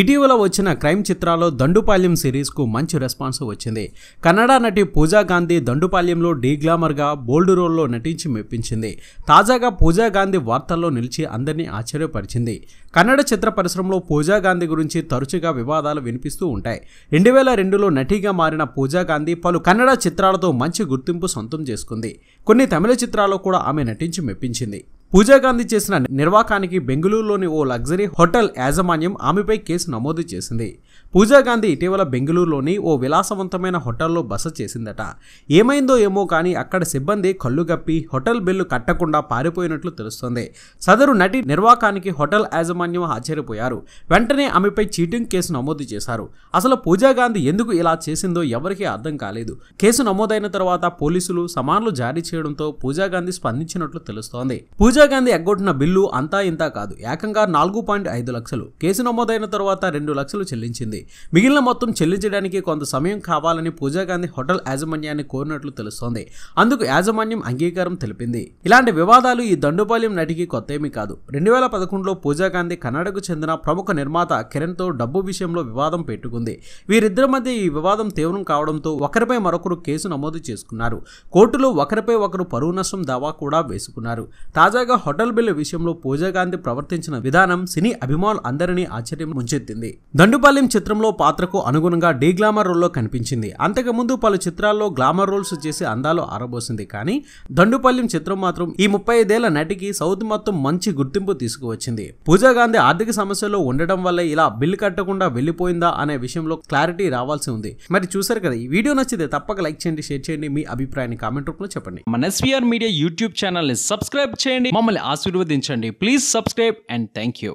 ఇటీవల వచ్చిన క్రైమ్ చిత్రాల్లో దండుపాల్యం సిరీస్కు మంచి రెస్పాన్స్ వచ్చింది కన్నడ నటి పూజా గాంధీ దండుపాల్యంలో డీ గ్లామర్గా బోల్డ్ రోల్లో నటించి మెప్పించింది తాజాగా పూజా గాంధీ వార్తల్లో నిలిచి అందరినీ ఆశ్చర్యపరిచింది కన్నడ చిత్ర పరిశ్రమలో పూజా గాంధీ గురించి తరచుగా వివాదాలు వినిపిస్తూ ఉంటాయి రెండు వేల రెండులో నటిగా మారిన పూజా గాంధీ పలు కన్నడ చిత్రాలతో మంచి గుర్తింపు సొంతం చేసుకుంది కొన్ని తమిళ చిత్రాల్లో కూడా ఆమె నటించి మెప్పించింది పూజా గాంధీ చేసిన నిర్వాకానికి బెంగళూరులోని ఓ లగ్జరీ హోటల్ యాజమాన్యం ఆమెపై కేసు నమోదు చేసింది పూజా గాంధీ ఇటీవల బెంగళూరులోని ఓ విలాసవంతమైన హోటల్లో బస చేసిందట ఏమైందో ఏమో కానీ అక్కడ సిబ్బంది కళ్ళుగప్పి హోటల్ బిల్లు కట్టకుండా పారిపోయినట్లు తెలుస్తోంది సదరు నటి నిర్వాకానికి హోటల్ యాజమాన్యం ఆశ్చర్యపోయారు వెంటనే ఆమెపై చీటింగ్ కేసు నమోదు చేశారు అసలు పూజా గాంధీ ఎందుకు ఇలా చేసిందో ఎవరికీ అర్థం కాలేదు కేసు నమోదైన తర్వాత పోలీసులు సమాన్లు జారీ చేయడంతో పూజా గాంధీ స్పందించినట్లు తెలుస్తోంది పూజా గాంధీ ఎగ్గొట్టిన బిల్లు అంతా ఇంతా కాదు ఏకంగా నాలుగు పాయింట్ ఐదు లక్షలు కేసు నమోదైన తర్వాత రెండు లక్షలు చెల్లించింది ఇచ్చింది మిగిలిన మొత్తం చెల్లించడానికి కొంత సమయం కావాలని పూజా గాంధీ హోటల్ యాజమాన్యాన్ని కోరినట్లు తెలుస్తోంది అందుకు యాజమాన్యం అంగీకారం తెలిపింది ఇలాంటి వివాదాలు ఈ దండుపాలెం నటికి కొత్త ఏమీ కాదు రెండు వేల పదకొండులో పూజా గాంధీ కన్నడకు చెందిన ప్రముఖ నిర్మాత కిరణ్తో డబ్బు విషయంలో వివాదం పెట్టుకుంది వీరిద్దరి మధ్య ఈ వివాదం తీవ్రం కావడంతో ఒకరిపై మరొకరు కేసు నమోదు చేసుకున్నారు కోర్టులో ఒకరిపై ఒకరు పరువు నష్టం దావా కూడా వేసుకున్నారు తాజాగా హోటల్ బిల్లు విషయంలో పూజా గాంధీ ప్రవర్తించిన విధానం సినీ అభిమానులు అందరినీ ఆశ్చర్యం ముంచెత్తింది దండుపాలెం చిత్రంలో పాత్రకు అనుగుణంగా డీ గ్లామర్ రోల్లో కనిపించింది అంతకుముందు పలు చిత్రాల్లో గ్లామర్ రోల్స్ చేసి అందాలు ఆరబోసింది కానీ దండుపల్లిం చిత్రం మాత్రం ఈ ముప్పై ఐదేళ్ల నటికి సౌత్ మొత్తం మంచి గుర్తింపు తీసుకువచ్చింది పూజా గాంధీ ఆర్థిక సమస్యలో ఉండడం వల్ల ఇలా బిల్లు కట్టకుండా వెళ్ళిపోయిందా అనే విషయంలో క్లారిటీ రావాల్సి ఉంది మరి చూసారు కదా ఈ వీడియో నచ్చితే తప్పక లైక్ చేయండి షేర్ చేయండి మీ అభిప్రాయాన్ని కామెంట్ రూపంలో చెప్పండి మన ఎస్వీఆర్ మీడియా యూట్యూబ్ ఛానల్ని సబ్స్క్రైబ్ చేయండి మమ్మల్ని ఆశీర్వదించండి please subscribe and thank you